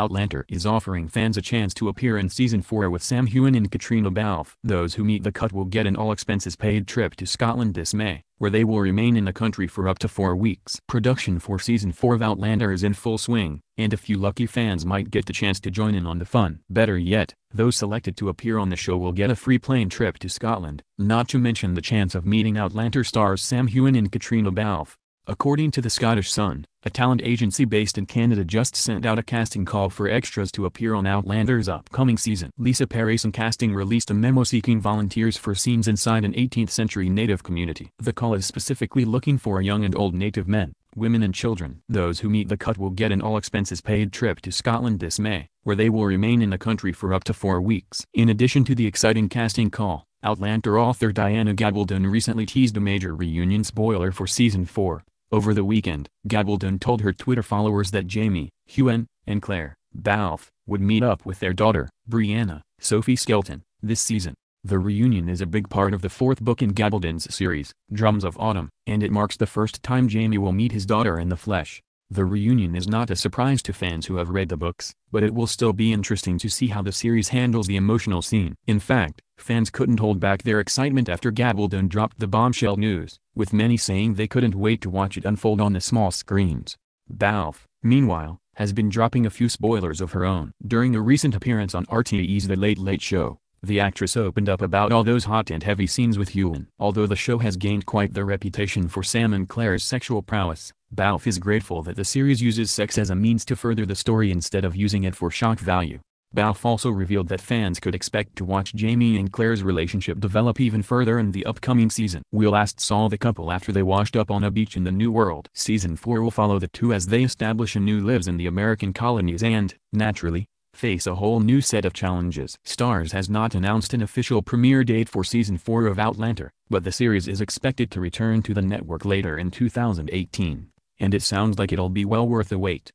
Outlander is offering fans a chance to appear in Season 4 with Sam Hewen and Katrina Balfe. Those who meet the cut will get an all-expenses-paid trip to Scotland this May, where they will remain in the country for up to four weeks. Production for Season 4 of Outlander is in full swing, and a few lucky fans might get the chance to join in on the fun. Better yet, those selected to appear on the show will get a free plane trip to Scotland, not to mention the chance of meeting Outlander stars Sam Hewen and Katrina Balfe. According to the Scottish Sun, a talent agency based in Canada just sent out a casting call for extras to appear on Outlander's upcoming season. Lisa Parison Casting released a memo seeking volunteers for scenes inside an 18th century Native community. The call is specifically looking for young and old Native men, women and children. Those who meet the cut will get an all-expenses-paid trip to Scotland this May, where they will remain in the country for up to four weeks. In addition to the exciting casting call, Outlander author Diana Gabaldon recently teased a major reunion spoiler for season 4, over the weekend, Gabaldon told her Twitter followers that Jamie, Hewen, and Claire, Balf would meet up with their daughter, Brianna, Sophie Skelton, this season. The reunion is a big part of the fourth book in Gabaldon's series, Drums of Autumn, and it marks the first time Jamie will meet his daughter in the flesh. The reunion is not a surprise to fans who have read the books, but it will still be interesting to see how the series handles the emotional scene. In fact, Fans couldn't hold back their excitement after Gabaldon dropped the bombshell news, with many saying they couldn't wait to watch it unfold on the small screens. Balf, meanwhile, has been dropping a few spoilers of her own. During a recent appearance on RTE's The Late Late Show, the actress opened up about all those hot and heavy scenes with Ewan. Although the show has gained quite the reputation for Sam and Claire's sexual prowess, Balf is grateful that the series uses sex as a means to further the story instead of using it for shock value. Balfe also revealed that fans could expect to watch Jamie and Claire's relationship develop even further in the upcoming season. We last saw the couple after they washed up on a beach in the New World. Season 4 will follow the two as they establish a new lives in the American colonies and, naturally, face a whole new set of challenges. Stars has not announced an official premiere date for season 4 of Outlander, but the series is expected to return to the network later in 2018, and it sounds like it'll be well worth the wait.